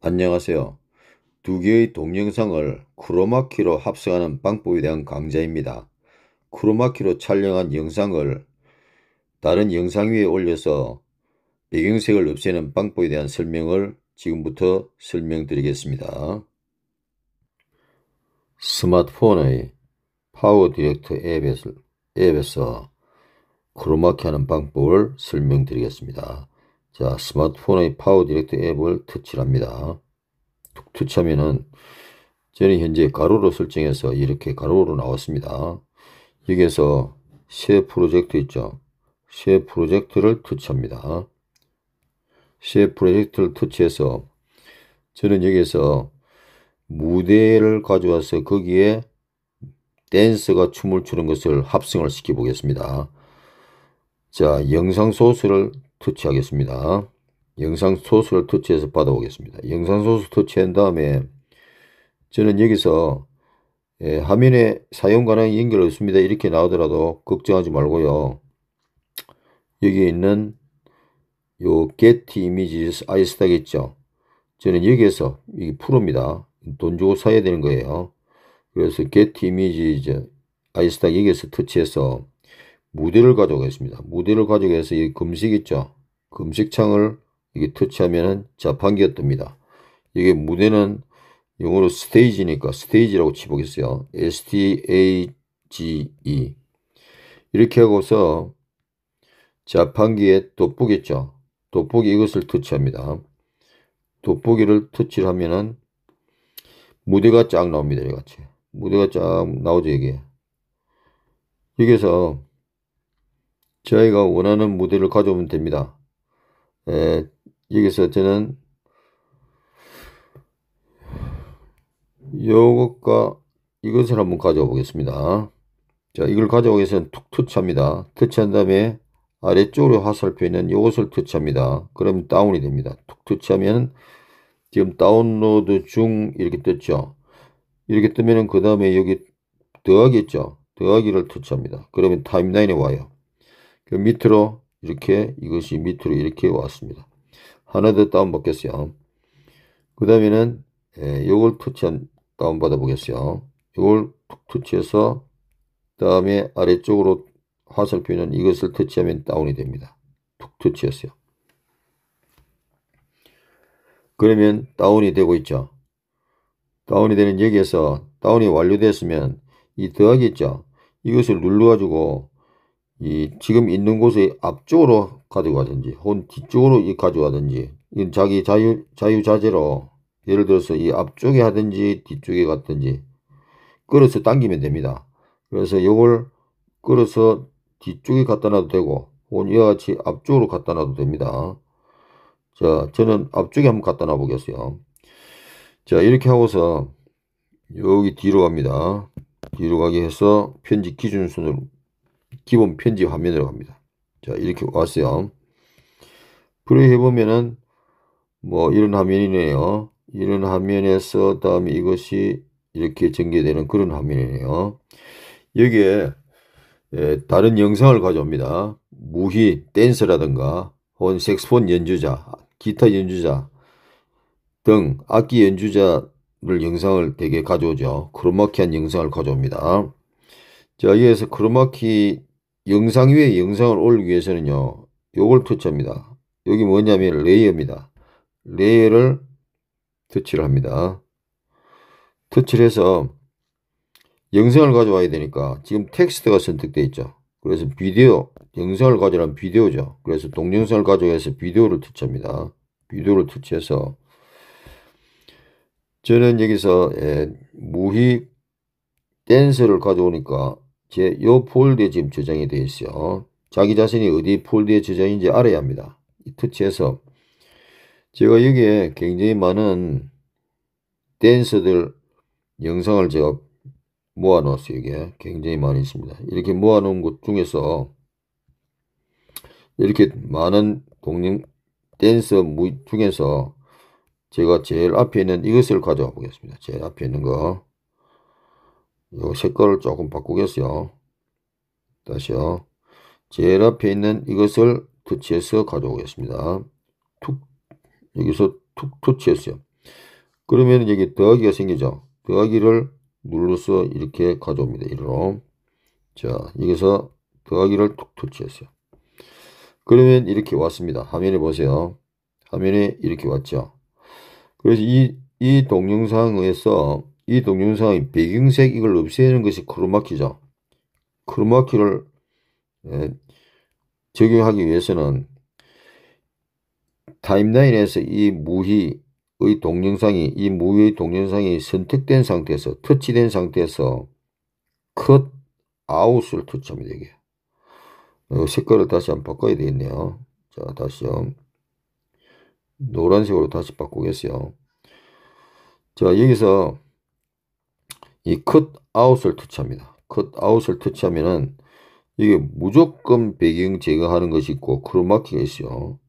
안녕하세요. 두 개의 동영상을 크로마키로 합성하는 방법에 대한 강좌입니다. 크로마키로 촬영한 영상을 다른 영상 위에 올려서 배경색을 없애는 방법에 대한 설명을 지금부터 설명드리겠습니다. 스마트폰의 파워 디렉터 앱에서 크로마키 하는 방법을 설명드리겠습니다. 자, 스마트폰의 파워 디렉트 앱을 터치합니다. 터치하면은 저는 현재 가로로 설정해서 이렇게 가로로 나왔습니다. 여기에서 새 프로젝트 있죠. 새 프로젝트를 터치합니다. 새 프로젝트를 터치해서 저는 여기에서 무대를 가져와서 거기에 댄서가 춤을 추는 것을 합성을 시켜 보겠습니다. 자, 영상 소스를 터치하겠습니다. 영상 소스를 터치해서 받아오겠습니다. 영상 소스 터치한 다음에 저는 여기서 예, 화면에 사용 가능 연결 없습니다. 이렇게 나오더라도 걱정하지 말고요. 여기 에 있는 요 get images 아이스닥 있죠. 저는 여기에서 이게 프로입니다. 돈 주고 사야 되는 거예요. 그래서 get images 아이스닥 여기에서 터치해서 무대를 가져가겠습니다 무대를 가져가서이 금식 있죠. 금식창을 이게 터치하면은 자판기가 뜹니다. 이게 무대는 영어로 스테이지니까 스테이지라고 치보겠어요. S-T-A-G-E 이렇게 하고서 자판기에 돋보기 있죠. 돋보기 이것을 터치합니다. 돋보기를 터치를 하면은 무대가 쫙 나옵니다. 이같이 무대가 쫙 나오죠 이게. 여기서 저희가 원하는 무대를 가져오면 됩니다. 에, 예, 여기서 저는 요것과 이것을 한번 가져와 보겠습니다. 자, 이걸 가져오기 위해서는 툭 터치합니다. 터치한 다음에 아래쪽으로 화살표 있는 요것을 터치합니다. 그럼 다운이 됩니다. 툭 터치하면 지금 다운로드 중 이렇게 떴죠. 이렇게 뜨면은 그 다음에 여기 더하기 있죠. 더하기를 터치합니다. 그러면 타임라인에 와요. 그 밑으로 이렇게 이것이 밑으로 이렇게 왔습니다. 하나 더 다운 받겠어요. 그 다음에는 예, 요걸 터치한 다운 받아 보겠어요. 요걸 터치해서 다음에 아래쪽으로 화살표는 이것을 터치하면 다운이 됩니다. 툭 터치했어요. 그러면 다운이 되고 있죠. 다운이 되는 여기에서 다운이 완료됐으면 이 더하기 있죠. 이것을 눌러가지고 이 지금 있는 곳의 앞쪽으로 가져가든지 혹은 뒤쪽으로 가져가든지 이건 자기 자유 자유자재로 예를 들어서 이 앞쪽에 하든지 뒤쪽에 갔든지 끌어서 당기면 됩니다. 그래서 이걸 끌어서 뒤쪽에 갖다 놔도 되고 혹은 이와 같이 앞쪽으로 갖다 놔도 됩니다. 자 저는 앞쪽에 한번 갖다 놔 보겠어요. 자 이렇게 하고서 여기 뒤로 갑니다. 뒤로 가게 해서 편집 기준순으로 기본 편지 화면으로 갑니다. 자, 이렇게 왔어요. 플레이 해보면은 뭐 이런 화면이네요. 이런 화면에서 다음에 이것이 이렇게 전개되는 그런 화면이네요. 여기에 예, 다른 영상을 가져옵니다. 무희, 댄스라든가 혹은 색스폰 연주자, 기타 연주자 등 악기 연주자를 영상을 되게 가져오죠. 크로마키한 영상을 가져옵니다. 자, 여기에서 크로마키 영상 위에 영상을 올리기 위해서는요. 요걸 터치합니다. 여기 뭐냐면 레이어입니다. 레이어를 터치를 합니다. 터치를 해서 영상을 가져와야 되니까 지금 텍스트가 선택되어 있죠. 그래서 비디오, 영상을 가져오면 비디오죠. 그래서 동영상을 가져와서 비디오를 터치합니다. 비디오를 터치해서 저는 여기서 예, 무희 댄서를 가져오니까 제요 폴드에 지금 저장이 되어 있어요. 자기 자신이 어디 폴드에 저장인지 알아야 합니다. 터치해서 제가 여기에 굉장히 많은 댄서들 영상을 제가 모아놓았어요. 이게 굉장히 많이 있습니다. 이렇게 모아놓은 것 중에서 이렇게 많은 동영 댄서 중에서 제가 제일 앞에 있는 이것을 가져와 보겠습니다. 제일 앞에 있는 거. 이거 색깔을 조금 바꾸겠어요. 다시요. 제일 앞에 있는 이것을 터치해서 가져오겠습니다. 툭 여기서 툭 터치했어요. 그러면 여기 더하기가 생기죠. 더하기를 눌러서 이렇게 가져옵니다. 이로 자 여기서 더하기를 툭 터치했어요. 그러면 이렇게 왔습니다. 화면에 보세요. 화면에 이렇게 왔죠. 그래서 이, 이 동영상에서 이 동영상의 배경색 이걸 없애는 것이 크로마키죠. 크로마키를 적용하기 위해서는 타임라인에서 이 무희의 동영상이 이 무희의 동영상이 선택된 상태에서 터치된 상태에서 컷 아웃을 터치하면 되게 어, 색깔을 다시 한번 바꿔야 되겠네요. 자 다시요. 노란색으로 다시 바꾸겠어요. 자 여기서 이 컷아웃을 터치합니다. 컷아웃을 터치하면은 이게 무조건 배경 제거하는 것이 있고 크로마키가 있어요.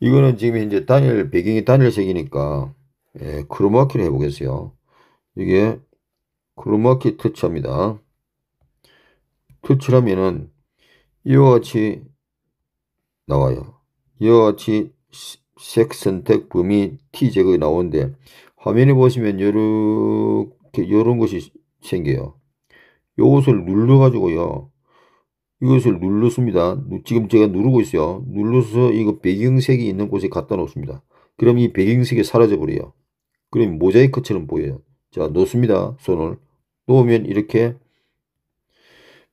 이거는 지금 이제 단일 배경이 단일색이니까 예, 크로마키를 해보겠어요. 이게 크로마키 터치합니다. 터치를 하면은 이와 같이 나와요. 이와 같이 색 선택 범위 T 제거가 나오는데 화면에 보시면 여러 이런 것이 생겨요. 이것을 눌러가지고요. 이것을 눌렀습니다. 지금 제가 누르고 있어요. 눌러서 이거 배경색이 있는 곳에 갖다 놓습니다. 그럼 이 배경색이 사라져버려요. 그럼 모자이크처럼 보여요. 자, 놓습니다. 손을. 놓으면 이렇게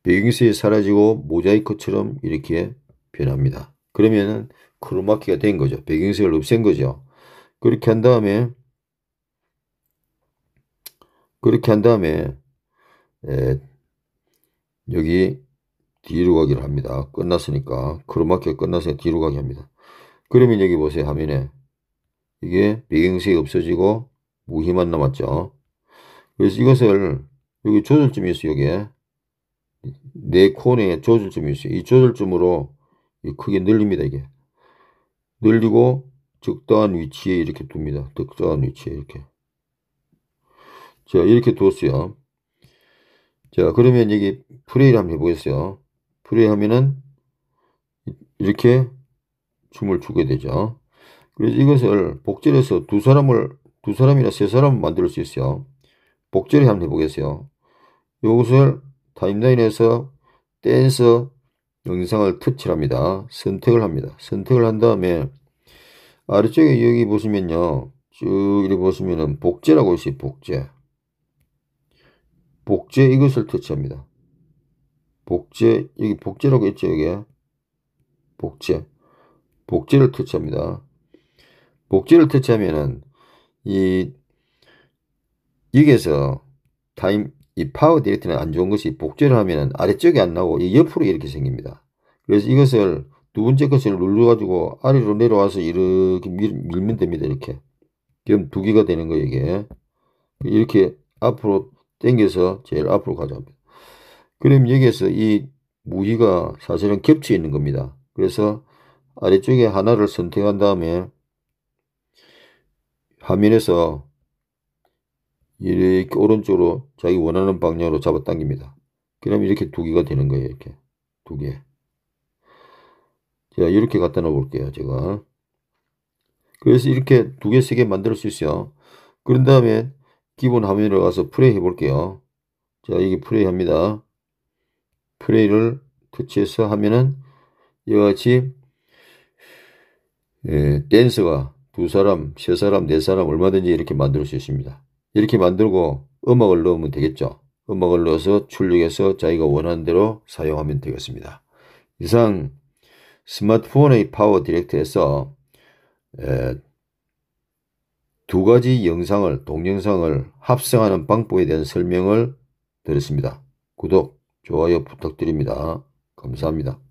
배경색이 사라지고 모자이크처럼 이렇게 변합니다. 그러면은 크로마키가 된 거죠. 배경색을 없앤 거죠. 그렇게 한 다음에 그렇게 한 다음에 에, 예, 여기 뒤로 가기를 합니다. 끝났으니까 크로마키가 끝났으니 뒤로 가기 합니다. 그러면 여기 보세요 화면에 이게 배경색이 없어지고 무늬만 남았죠. 그래서 이것을 여기 조절점이 있어요. 여기에 네 코너에 조절점이 있어요. 이 조절점으로 크게 늘립니다. 이게 늘리고 적당한 위치에 이렇게 둡니다. 적당한 위치에 이렇게 자, 이렇게 두었어요. 자, 그러면 여기 플레이를 한번 해보겠어요. 플레이 하면은 이렇게 춤을 추게 되죠. 그래서 이것을 복절해서두 사람을, 두 사람이나 세 사람을 만들 수 있어요. 복제를 한번 해보겠어요. 이것을 타임라인에서 댄서 영상을 터치합니다. 선택을 합니다. 선택을 한 다음에 아래쪽에 여기 보시면요. 쭉이렇게 보시면은 복제라고 있어요. 복제. 복제 이것을 터치합니다. 복제 여기 복제라고 했죠 여기 복제 복제를 터치합니다. 복제를 터치하면은 이 여기에서 타임 이 파워 디렉트는 안 좋은 것이 복제를 하면은 아래쪽이 안 나오고 이 옆으로 이렇게 생깁니다. 그래서 이것을 두 번째 것을 눌러가지고 아래로 내려와서 이렇게 밀, 밀면 됩니다. 이렇게. 그럼 두 개가 되는 거예요, 이게. 이렇게 앞으로 땡겨서 제일 앞으로 가져갑니다. 그럼 여기에서 이 무늬가 사실은 겹쳐 있는 겁니다. 그래서 아래쪽에 하나를 선택한 다음에 화면에서 이렇게 오른쪽으로 자기 원하는 방향으로 잡아당깁니다. 그럼 이렇게 두 개가 되는 거예요. 이렇게 두 개. 자 이렇게 갖다 놓을게요 제가 그래서 이렇게 두 개, 세 개 만들 수 있어요. 그런 다음에 기본 화면으로 가서 플레이 해볼게요. 자, 이게 플레이 합니다. 플레이를 터치해서 하면은 이와 같이 예, 댄서가 두 사람, 세 사람, 네 사람 얼마든지 이렇게 만들 수 있습니다. 이렇게 만들고 음악을 넣으면 되겠죠. 음악을 넣어서 출력해서 자기가 원하는 대로 사용하면 되겠습니다. 이상 스마트폰의 파워 디렉트에서 에, 예, 두 가지 영상을 동영상을 합성하는 방법에 대한 설명을 드렸습니다. 구독, 좋아요 부탁드립니다. 감사합니다.